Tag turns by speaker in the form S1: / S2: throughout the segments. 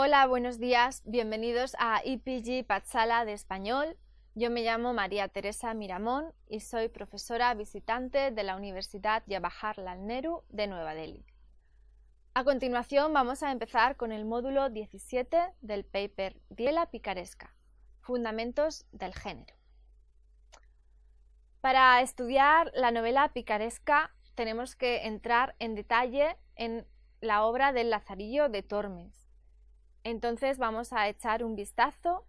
S1: Hola, buenos días, bienvenidos a IPG e Patsala de Español. Yo me llamo María Teresa Miramón y soy profesora visitante de la Universidad Jawaharlal Nehru de Nueva Delhi. A continuación vamos a empezar con el módulo 17 del paper Diela Picaresca, Fundamentos del Género. Para estudiar la novela picaresca tenemos que entrar en detalle en la obra del Lazarillo de Tormes entonces vamos a echar un vistazo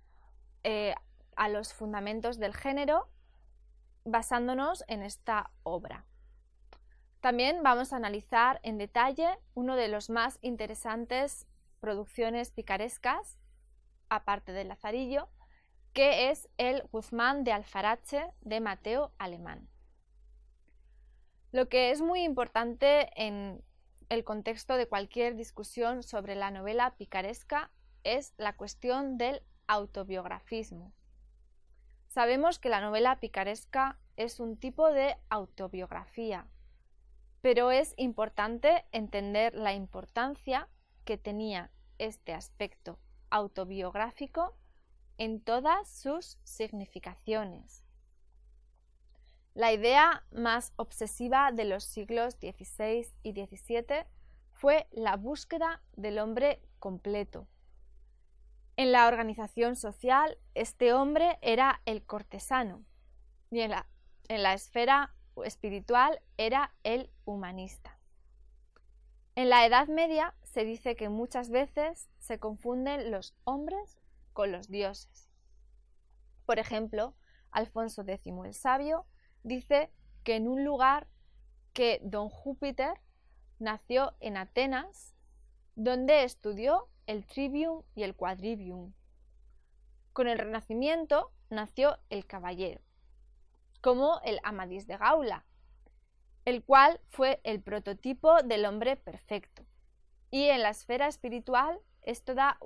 S1: eh, a los fundamentos del género basándonos en esta obra. También vamos a analizar en detalle uno de los más interesantes producciones picarescas, aparte del Lazarillo, que es el Guzmán de Alfarache de Mateo Alemán. Lo que es muy importante en el contexto de cualquier discusión sobre la novela picaresca es la cuestión del autobiografismo. Sabemos que la novela picaresca es un tipo de autobiografía, pero es importante entender la importancia que tenía este aspecto autobiográfico en todas sus significaciones. La idea más obsesiva de los siglos XVI y XVII fue la búsqueda del hombre completo. En la organización social, este hombre era el cortesano y en la, esfera espiritual era el humanista. En la Edad Media se dice que muchas veces se confunden los hombres con los dioses. Por ejemplo, Alfonso X el Sabio dice que en un lugar que don Júpiter nació en Atenas, donde estudió el trivium y el quadrivium. Con el Renacimiento nació el caballero, como el Amadís de Gaula, el cual fue el prototipo del hombre perfecto. Y en la esfera espiritual esto, da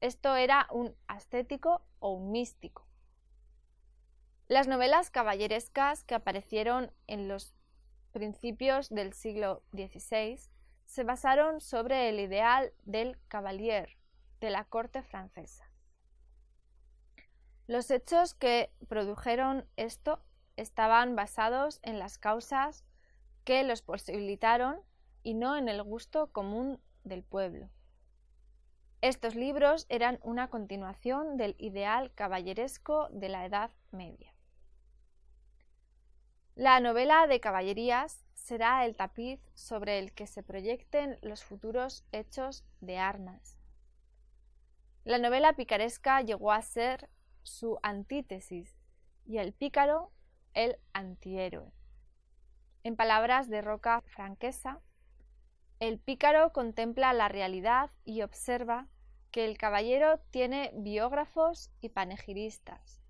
S1: esto era un ascético o un místico. Las novelas caballerescas que aparecieron en los principios del siglo XVI se basaron sobre el ideal del cavalier de la corte francesa. Los hechos que produjeron esto estaban basados en las causas que los posibilitaron y no en el gusto común del pueblo. Estos libros eran una continuación del ideal caballeresco de la Edad Media. La novela de caballerías será el tapiz sobre el que se proyecten los futuros hechos de armas. La novela picaresca llegó a ser su antítesis y el pícaro el antihéroe. En palabras de Roca Franquesa, el pícaro contempla la realidad y observa que el caballero tiene biógrafos y panegiristas.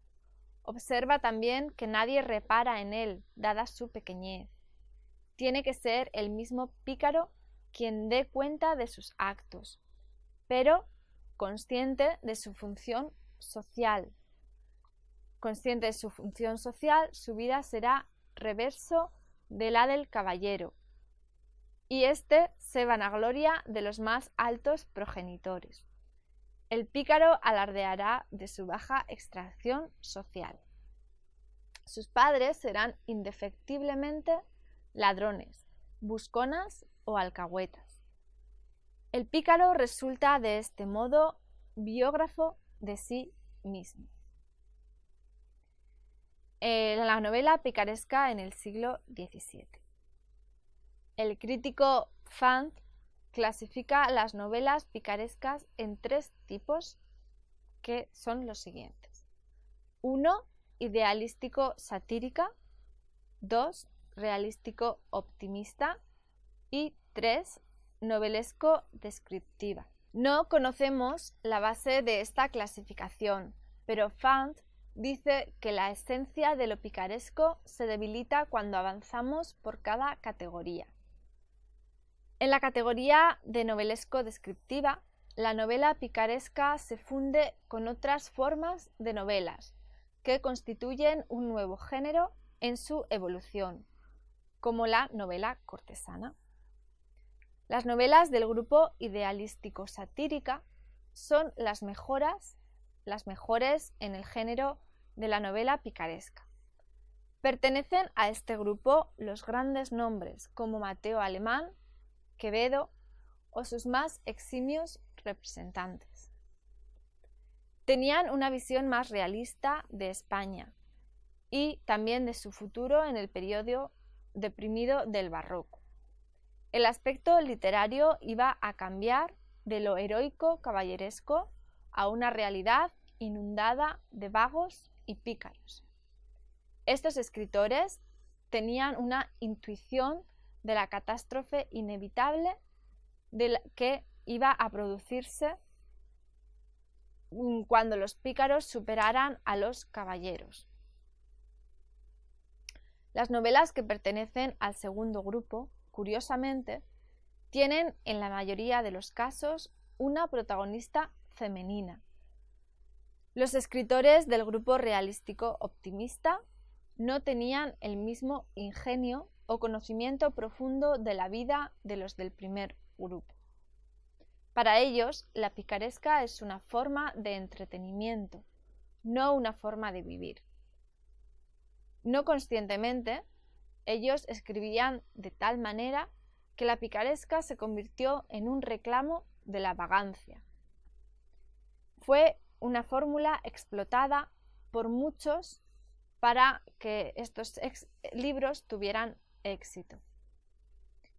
S1: Observa también que nadie repara en él, dada su pequeñez. Tiene que ser el mismo pícaro quien dé cuenta de sus actos, pero consciente de su función social. Consciente de su función social, su vida será reverso de la del caballero, y éste se vanagloria de los más altos progenitores. El pícaro alardeará de su baja extracción social. Sus padres serán indefectiblemente ladrones, busconas o alcahuetas. El pícaro resulta de este modo biógrafo de sí mismo. Eh, la novela picaresca en el siglo XVII. El crítico Fant clasifica las novelas picarescas en tres tipos que son los siguientes. 1. Idealístico satírica. 2. Realístico optimista. Y 3. Novelesco descriptiva. No conocemos la base de esta clasificación, pero Fant dice que la esencia de lo picaresco se debilita cuando avanzamos por cada categoría. En la categoría de novelesco descriptiva, la novela picaresca se funde con otras formas de novelas, que constituyen un nuevo género en su evolución, como la novela cortesana. Las novelas del grupo idealístico satírica son las mejoras, las mejores en el género de la novela picaresca. Pertenecen a este grupo los grandes nombres como Mateo Alemán, Quevedo o sus más eximios representantes. Tenían una visión más realista de España y también de su futuro en el periodo deprimido del barroco. El aspecto literario iba a cambiar de lo heroico caballeresco a una realidad inundada de vagos y pícaros. Estos escritores tenían una intuición de la catástrofe inevitable de que iba a producirse cuando los pícaros superaran a los caballeros. Las novelas que pertenecen al segundo grupo, curiosamente, tienen en la mayoría de los casos una protagonista femenina. Los escritores del grupo realístico optimista no tenían el mismo ingenio o conocimiento profundo de la vida de los del primer grupo. Para ellos, la picaresca es una forma de entretenimiento, no una forma de vivir. No conscientemente, ellos escribían de tal manera que la picaresca se convirtió en un reclamo de la vagancia. Fue una fórmula explotada por muchos para que estos libros tuvieran éxito.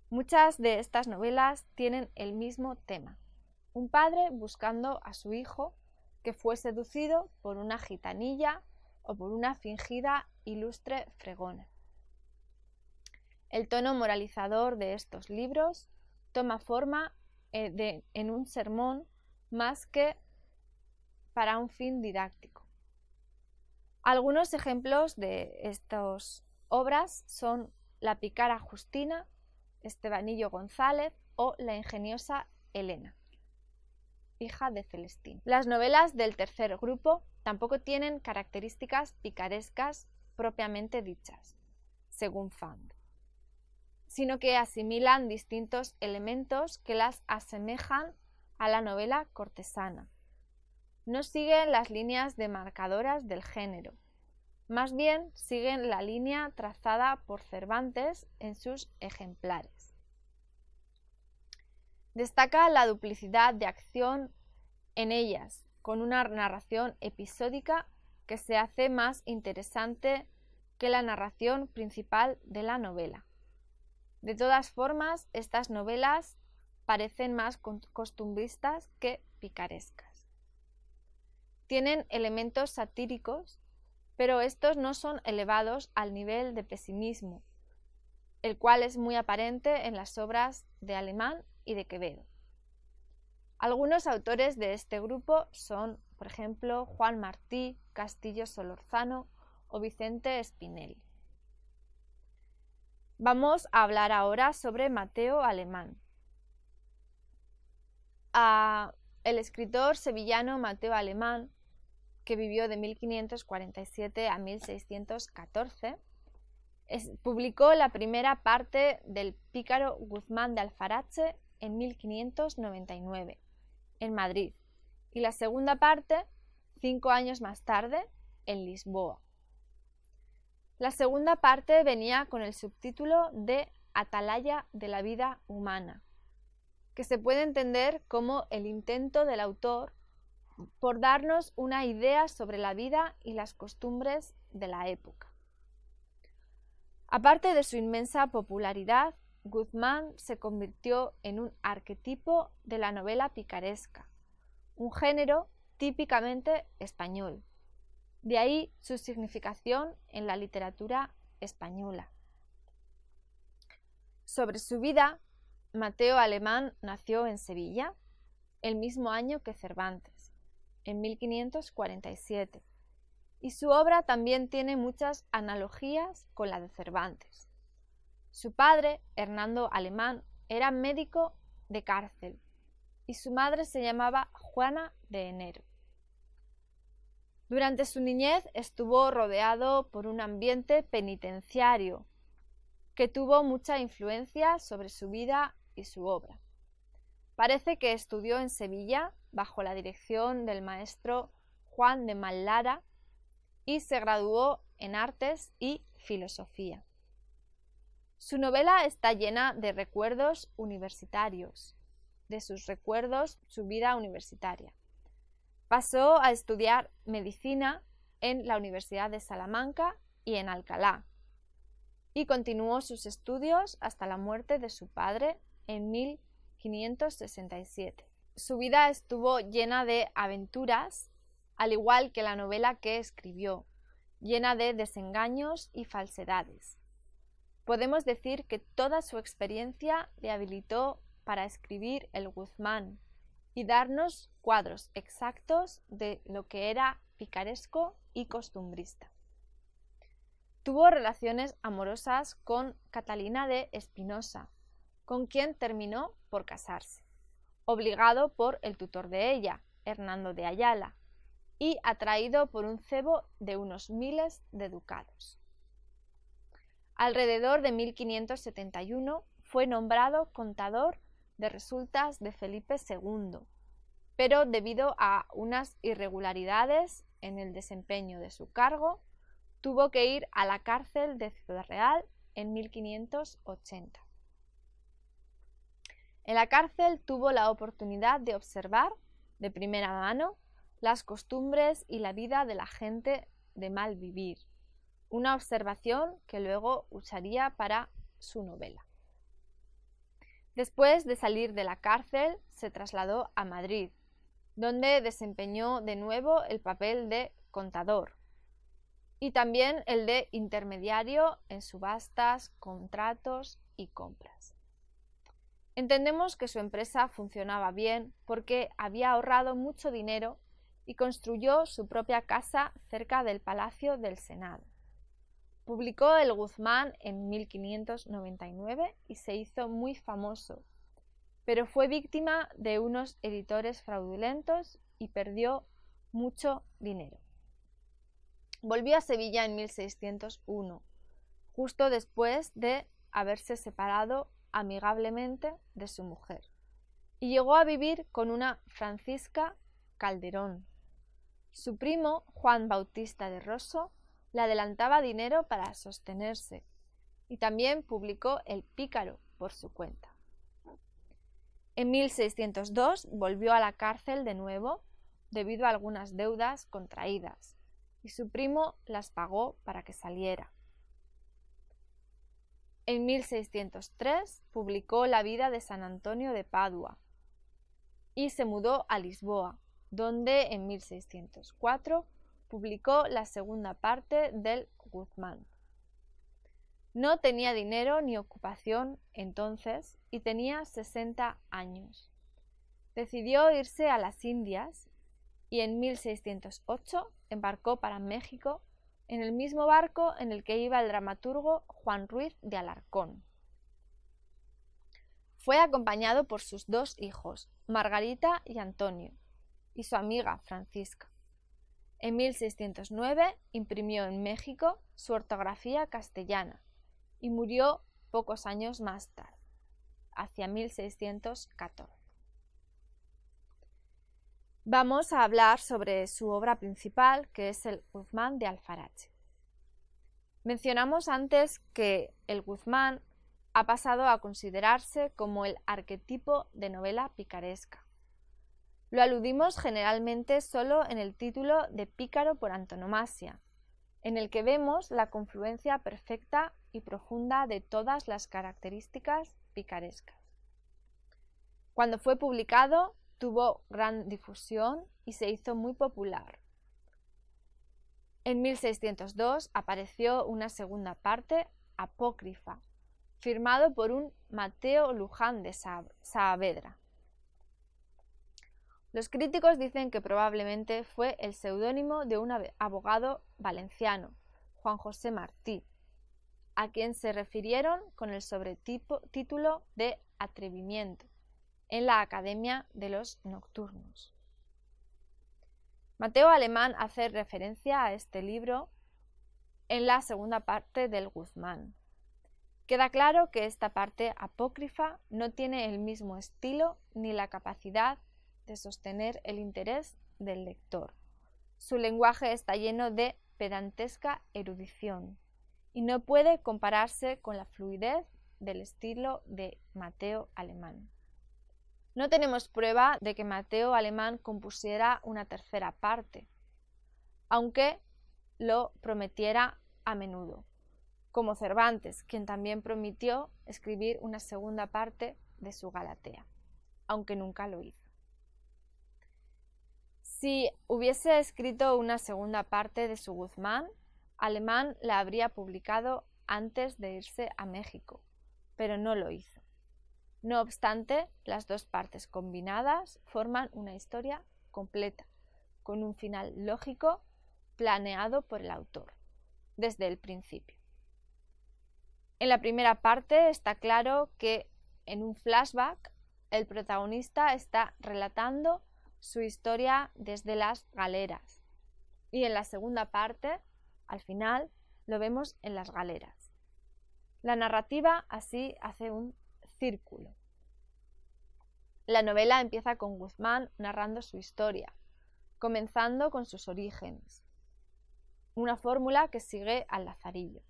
S1: Muchas de estas novelas tienen el mismo tema, un padre buscando a su hijo que fue seducido por una gitanilla o por una fingida ilustre fregona. El tono moralizador de estos libros toma forma eh, en un sermón más que para un fin didáctico. Algunos ejemplos de estas obras son la picara Justina, Estebanillo González o la ingeniosa Elena, hija de Celestín. Las novelas del tercer grupo tampoco tienen características picarescas propiamente dichas, según Fand, sino que asimilan distintos elementos que las asemejan a la novela cortesana. No siguen las líneas demarcadoras del género, más bien siguen la línea trazada por Cervantes en sus ejemplares. Destaca la duplicidad de acción en ellas, con una narración episódica que se hace más interesante que la narración principal de la novela. De todas formas, estas novelas parecen más costumbristas que picarescas. Tienen elementos satíricos pero estos no son elevados al nivel de pesimismo, el cual es muy aparente en las obras de Alemán y de Quevedo. Algunos autores de este grupo son, por ejemplo, Juan Martí, Castillo Solorzano o Vicente Spinelli. Vamos a hablar ahora sobre Mateo Alemán. Ah, el escritor sevillano Mateo Alemán que vivió de 1547 a 1614, publicó la primera parte del Pícaro Guzmán de Alfarache en 1599, en Madrid, y la segunda parte, cinco años más tarde, en Lisboa. La segunda parte venía con el subtítulo de Atalaya de la vida humana, que se puede entender como el intento del autor por darnos una idea sobre la vida y las costumbres de la época. Aparte de su inmensa popularidad, Guzmán se convirtió en un arquetipo de la novela picaresca, un género típicamente español. De ahí su significación en la literatura española. Sobre su vida, Mateo Alemán nació en Sevilla, el mismo año que Cervantes en 1547, y su obra también tiene muchas analogías con la de Cervantes. Su padre, Hernando Alemán, era médico de cárcel y su madre se llamaba Juana de Enero. Durante su niñez estuvo rodeado por un ambiente penitenciario que tuvo mucha influencia sobre su vida y su obra. Parece que estudió en Sevilla bajo la dirección del maestro Juan de Mallara y se graduó en artes y filosofía. Su novela está llena de recuerdos universitarios, de sus recuerdos su vida universitaria. Pasó a estudiar medicina en la Universidad de Salamanca y en Alcalá, y continuó sus estudios hasta la muerte de su padre en 1567. Su vida estuvo llena de aventuras, al igual que la novela que escribió, llena de desengaños y falsedades. Podemos decir que toda su experiencia le habilitó para escribir el Guzmán y darnos cuadros exactos de lo que era picaresco y costumbrista. Tuvo relaciones amorosas con Catalina de Espinosa, con quien terminó por casarse obligado por el tutor de ella, Hernando de Ayala, y atraído por un cebo de unos miles de ducados. Alrededor de 1571 fue nombrado contador de resultas de Felipe II, pero debido a unas irregularidades en el desempeño de su cargo, tuvo que ir a la cárcel de Ciudad Real en 1580. En la cárcel tuvo la oportunidad de observar de primera mano las costumbres y la vida de la gente de mal vivir, una observación que luego usaría para su novela. Después de salir de la cárcel, se trasladó a Madrid, donde desempeñó de nuevo el papel de contador y también el de intermediario en subastas, contratos y compras. Entendemos que su empresa funcionaba bien porque había ahorrado mucho dinero y construyó su propia casa cerca del Palacio del Senado. Publicó El Guzmán en 1599 y se hizo muy famoso, pero fue víctima de unos editores fraudulentos y perdió mucho dinero. Volvió a Sevilla en 1601, justo después de haberse separado amigablemente de su mujer y llegó a vivir con una Francisca Calderón. Su primo, Juan Bautista de Rosso, le adelantaba dinero para sostenerse y también publicó El Pícaro por su cuenta. En 1602 volvió a la cárcel de nuevo debido a algunas deudas contraídas y su primo las pagó para que saliera. En 1603 publicó La vida de San Antonio de Padua y se mudó a Lisboa, donde en 1604 publicó la segunda parte del Guzmán. No tenía dinero ni ocupación entonces y tenía 60 años. Decidió irse a las Indias y en 1608 embarcó para México en el mismo barco en el que iba el dramaturgo Juan Ruiz de Alarcón. Fue acompañado por sus dos hijos, Margarita y Antonio, y su amiga Francisca. En 1609 imprimió en México su ortografía castellana y murió pocos años más tarde, hacia 1614 vamos a hablar sobre su obra principal, que es el Guzmán de Alfarache. Mencionamos antes que el Guzmán ha pasado a considerarse como el arquetipo de novela picaresca. Lo aludimos generalmente solo en el título de Pícaro por antonomasia, en el que vemos la confluencia perfecta y profunda de todas las características picarescas. Cuando fue publicado, tuvo gran difusión y se hizo muy popular. En 1602 apareció una segunda parte, apócrifa, firmado por un Mateo Luján de Saavedra. Los críticos dicen que probablemente fue el seudónimo de un abogado valenciano, Juan José Martí, a quien se refirieron con el sobretítulo de atrevimiento en la Academia de los Nocturnos. Mateo Alemán hace referencia a este libro en la segunda parte del Guzmán. Queda claro que esta parte apócrifa no tiene el mismo estilo ni la capacidad de sostener el interés del lector. Su lenguaje está lleno de pedantesca erudición y no puede compararse con la fluidez del estilo de Mateo Alemán. No tenemos prueba de que Mateo Alemán compusiera una tercera parte, aunque lo prometiera a menudo, como Cervantes, quien también prometió escribir una segunda parte de su Galatea, aunque nunca lo hizo. Si hubiese escrito una segunda parte de su Guzmán, Alemán la habría publicado antes de irse a México, pero no lo hizo. No obstante, las dos partes combinadas forman una historia completa, con un final lógico planeado por el autor, desde el principio. En la primera parte está claro que en un flashback el protagonista está relatando su historia desde las galeras y en la segunda parte, al final, lo vemos en las galeras. La narrativa así hace un círculo. La novela empieza con Guzmán narrando su historia, comenzando con sus orígenes, una fórmula que sigue al Lazarillo.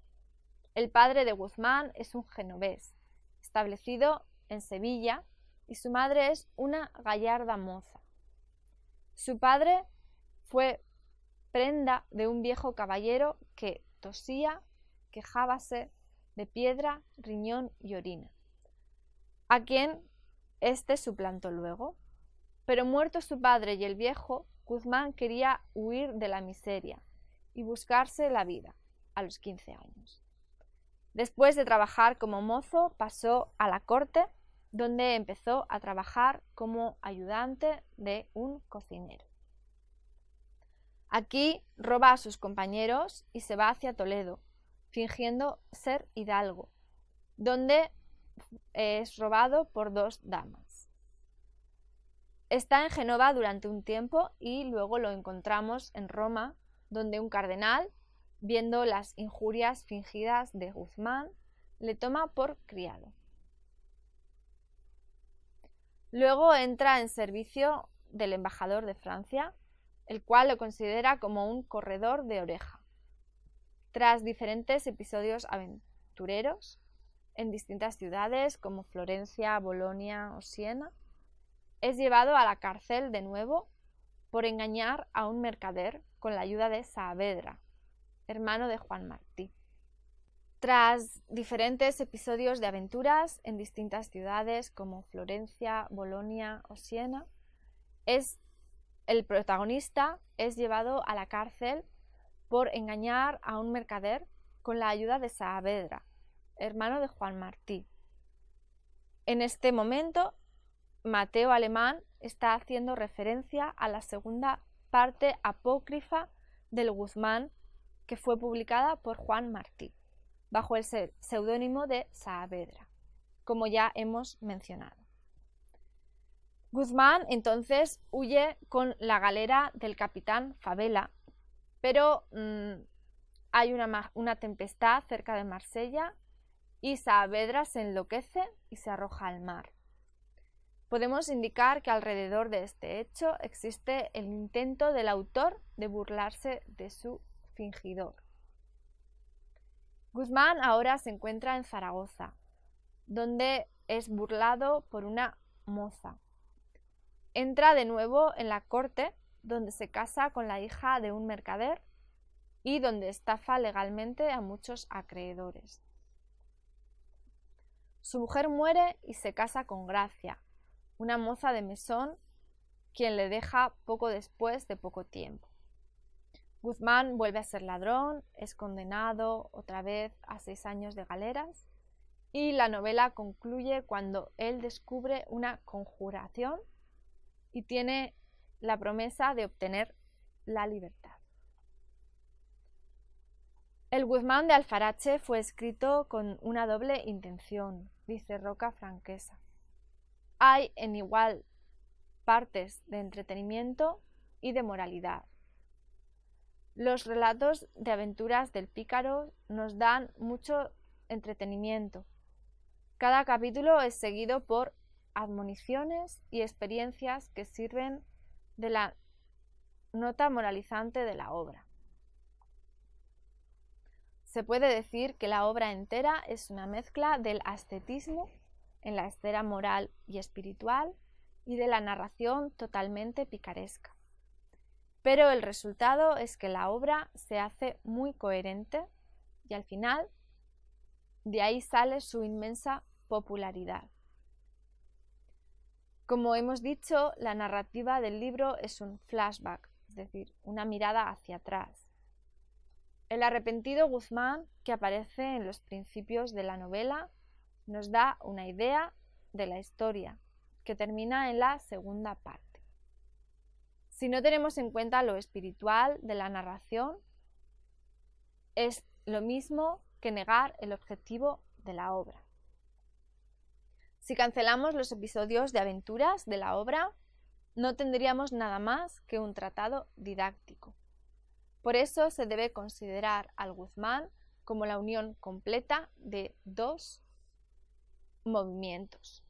S1: El padre de Guzmán es un genovés, establecido en Sevilla, y su madre es una gallarda moza. Su padre fue prenda de un viejo caballero que tosía, quejábase de piedra, riñón y orina a quien éste suplantó luego. Pero muerto su padre y el viejo, Guzmán quería huir de la miseria y buscarse la vida a los 15 años. Después de trabajar como mozo, pasó a la corte, donde empezó a trabajar como ayudante de un cocinero. Aquí roba a sus compañeros y se va hacia Toledo, fingiendo ser hidalgo, donde es robado por dos damas. Está en Genova durante un tiempo y luego lo encontramos en Roma, donde un cardenal, viendo las injurias fingidas de Guzmán, le toma por criado. Luego entra en servicio del embajador de Francia, el cual lo considera como un corredor de oreja. Tras diferentes episodios aventureros, en distintas ciudades como Florencia, Bolonia o Siena. Es llevado a la cárcel de nuevo por engañar a un mercader con la ayuda de Saavedra, hermano de Juan Martí. Tras diferentes episodios de aventuras en distintas ciudades como Florencia, Bolonia o Siena, es, el protagonista es llevado a la cárcel por engañar a un mercader con la ayuda de Saavedra, hermano de Juan Martí. En este momento, Mateo Alemán está haciendo referencia a la segunda parte apócrifa del Guzmán que fue publicada por Juan Martí, bajo el seudónimo de Saavedra, como ya hemos mencionado. Guzmán entonces huye con la galera del capitán Favela, pero mm, hay una tempestad cerca de Marsella y Saavedra se enloquece y se arroja al mar. Podemos indicar que alrededor de este hecho existe el intento del autor de burlarse de su fingidor. Guzmán ahora se encuentra en Zaragoza, donde es burlado por una moza. Entra de nuevo en la corte, donde se casa con la hija de un mercader y donde estafa legalmente a muchos acreedores. Su mujer muere y se casa con Gracia, una moza de mesón, quien le deja poco después de poco tiempo. Guzmán vuelve a ser ladrón, es condenado otra vez a seis años de galeras y la novela concluye cuando él descubre una conjuración y tiene la promesa de obtener la libertad. El Guzmán de Alfarache fue escrito con una doble intención, dice Roca Franquesa. Hay en igual partes de entretenimiento y de moralidad. Los relatos de aventuras del pícaro nos dan mucho entretenimiento. Cada capítulo es seguido por admoniciones y experiencias que sirven de la nota moralizante de la obra. Se puede decir que la obra entera es una mezcla del ascetismo en la esfera moral y espiritual y de la narración totalmente picaresca. Pero el resultado es que la obra se hace muy coherente y al final de ahí sale su inmensa popularidad. Como hemos dicho, la narrativa del libro es un flashback, es decir, una mirada hacia atrás. El arrepentido Guzmán, que aparece en los principios de la novela, nos da una idea de la historia, que termina en la segunda parte. Si no tenemos en cuenta lo espiritual de la narración, es lo mismo que negar el objetivo de la obra. Si cancelamos los episodios de aventuras de la obra, no tendríamos nada más que un tratado didáctico. Por eso se debe considerar al Guzmán como la unión completa de dos movimientos.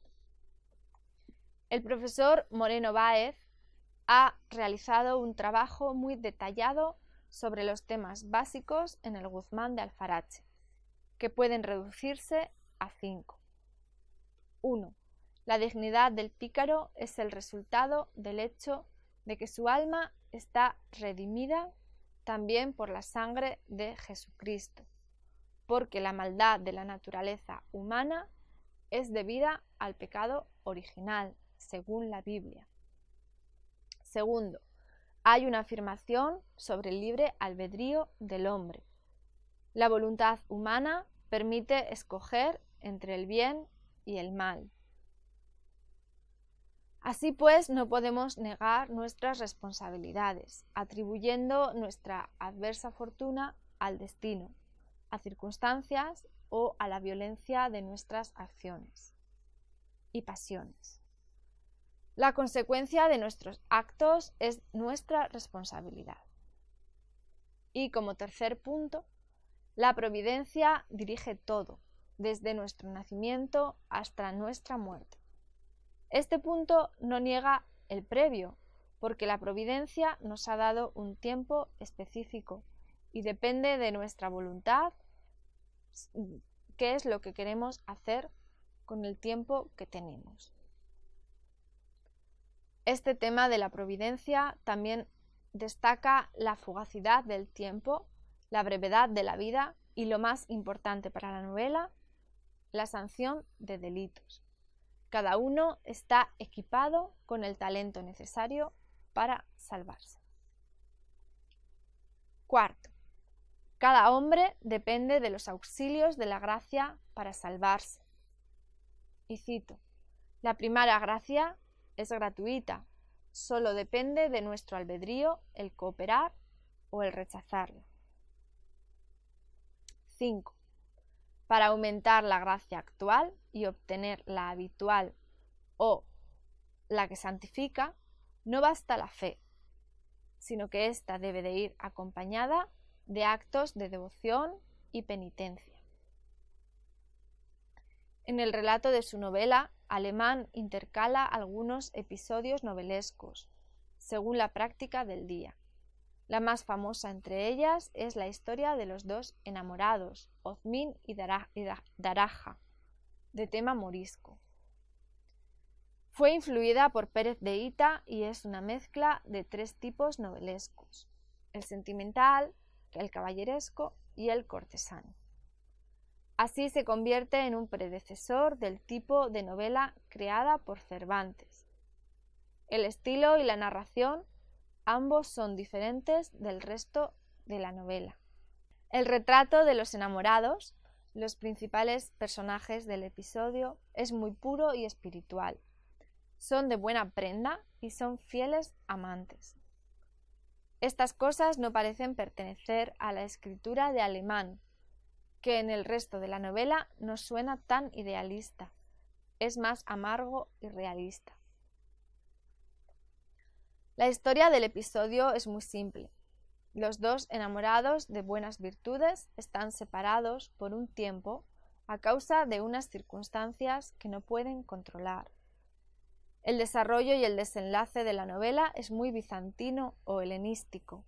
S1: El profesor Moreno Báez ha realizado un trabajo muy detallado sobre los temas básicos en el Guzmán de Alfarache, que pueden reducirse a cinco. 1. La dignidad del pícaro es el resultado del hecho de que su alma está redimida también por la sangre de Jesucristo, porque la maldad de la naturaleza humana es debida al pecado original, según la Biblia. Segundo, hay una afirmación sobre el libre albedrío del hombre. La voluntad humana permite escoger entre el bien y el mal. Así pues, no podemos negar nuestras responsabilidades, atribuyendo nuestra adversa fortuna al destino, a circunstancias o a la violencia de nuestras acciones y pasiones. La consecuencia de nuestros actos es nuestra responsabilidad. Y como tercer punto, la providencia dirige todo, desde nuestro nacimiento hasta nuestra muerte. Este punto no niega el previo, porque la providencia nos ha dado un tiempo específico y depende de nuestra voluntad qué es lo que queremos hacer con el tiempo que tenemos. Este tema de la providencia también destaca la fugacidad del tiempo, la brevedad de la vida y lo más importante para la novela, la sanción de delitos. Cada uno está equipado con el talento necesario para salvarse. Cuarto, cada hombre depende de los auxilios de la gracia para salvarse. Y cito, la primera gracia es gratuita, solo depende de nuestro albedrío el cooperar o el rechazarlo. 5 para aumentar la gracia actual y obtener la habitual o la que santifica, no basta la fe, sino que ésta debe de ir acompañada de actos de devoción y penitencia. En el relato de su novela, Alemán intercala algunos episodios novelescos, según la práctica del día. La más famosa entre ellas es la historia de los dos enamorados, Ozmin y Daraja, de tema morisco. Fue influida por Pérez de Ita y es una mezcla de tres tipos novelescos, el sentimental, el caballeresco y el cortesano. Así se convierte en un predecesor del tipo de novela creada por Cervantes. El estilo y la narración Ambos son diferentes del resto de la novela. El retrato de los enamorados, los principales personajes del episodio, es muy puro y espiritual. Son de buena prenda y son fieles amantes. Estas cosas no parecen pertenecer a la escritura de Alemán, que en el resto de la novela no suena tan idealista. Es más amargo y realista. La historia del episodio es muy simple. Los dos enamorados de buenas virtudes están separados por un tiempo a causa de unas circunstancias que no pueden controlar. El desarrollo y el desenlace de la novela es muy bizantino o helenístico.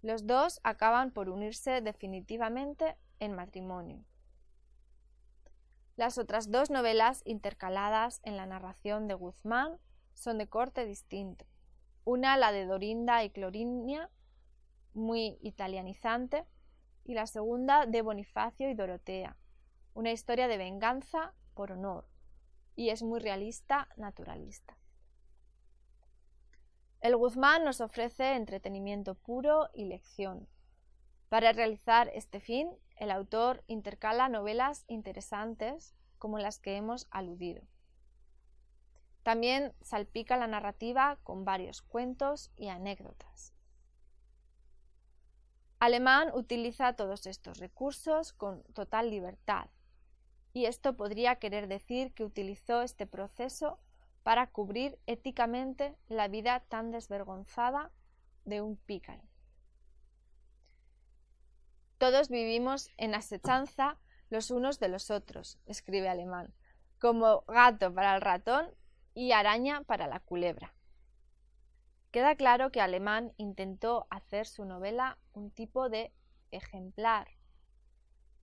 S1: Los dos acaban por unirse definitivamente en matrimonio. Las otras dos novelas intercaladas en la narración de Guzmán son de corte distinto. Una, la de Dorinda y Clorinia, muy italianizante, y la segunda de Bonifacio y Dorotea, una historia de venganza por honor, y es muy realista, naturalista. El Guzmán nos ofrece entretenimiento puro y lección. Para realizar este fin, el autor intercala novelas interesantes como las que hemos aludido. También salpica la narrativa con varios cuentos y anécdotas. Alemán utiliza todos estos recursos con total libertad, y esto podría querer decir que utilizó este proceso para cubrir éticamente la vida tan desvergonzada de un pícaro. Todos vivimos en asechanza los unos de los otros, escribe Alemán, como gato para el ratón y araña para la culebra. Queda claro que Alemán intentó hacer su novela un tipo de ejemplar,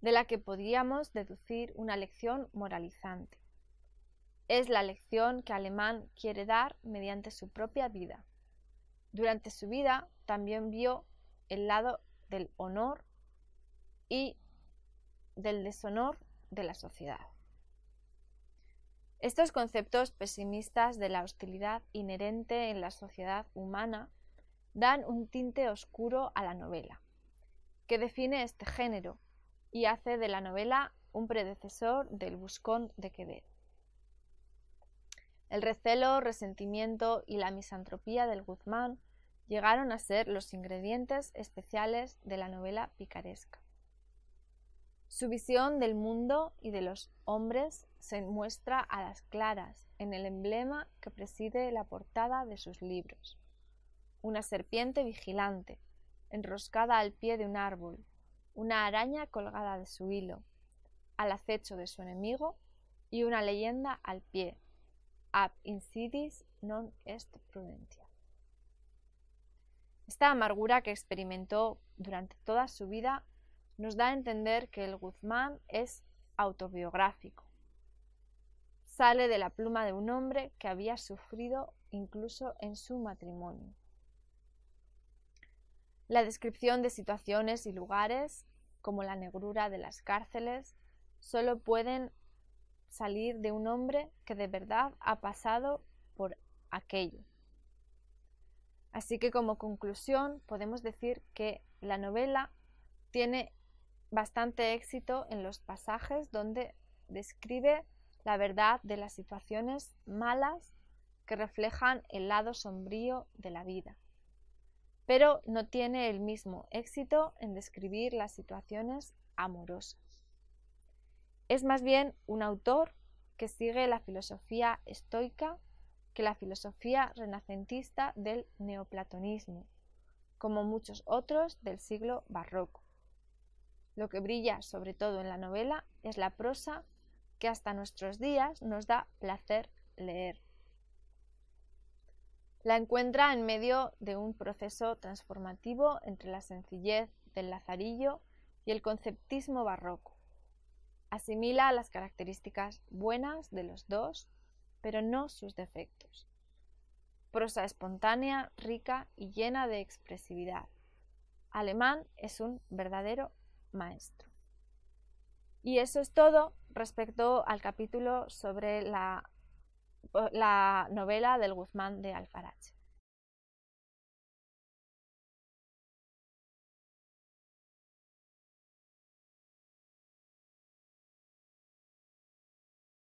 S1: de la que podríamos deducir una lección moralizante. Es la lección que Alemán quiere dar mediante su propia vida. Durante su vida también vio el lado del honor y del deshonor de la sociedad. Estos conceptos pesimistas de la hostilidad inherente en la sociedad humana dan un tinte oscuro a la novela, que define este género y hace de la novela un predecesor del Buscón de Quevedo. El recelo, resentimiento y la misantropía del Guzmán llegaron a ser los ingredientes especiales de la novela picaresca. Su visión del mundo y de los hombres se muestra a las claras en el emblema que preside la portada de sus libros. Una serpiente vigilante, enroscada al pie de un árbol, una araña colgada de su hilo, al acecho de su enemigo y una leyenda al pie, ab insidis non est prudentia. Esta amargura que experimentó durante toda su vida nos da a entender que el Guzmán es autobiográfico sale de la pluma de un hombre que había sufrido incluso en su matrimonio. La descripción de situaciones y lugares, como la negrura de las cárceles, solo pueden salir de un hombre que de verdad ha pasado por aquello. Así que como conclusión podemos decir que la novela tiene bastante éxito en los pasajes donde describe la verdad de las situaciones malas que reflejan el lado sombrío de la vida, pero no tiene el mismo éxito en describir las situaciones amorosas. Es más bien un autor que sigue la filosofía estoica que la filosofía renacentista del neoplatonismo, como muchos otros del siglo barroco. Lo que brilla sobre todo en la novela es la prosa que hasta nuestros días nos da placer leer. La encuentra en medio de un proceso transformativo entre la sencillez del lazarillo y el conceptismo barroco. Asimila las características buenas de los dos, pero no sus defectos. Prosa espontánea, rica y llena de expresividad. Alemán es un verdadero maestro. Y eso es todo respecto al capítulo sobre la, la novela del Guzmán de Alfarache.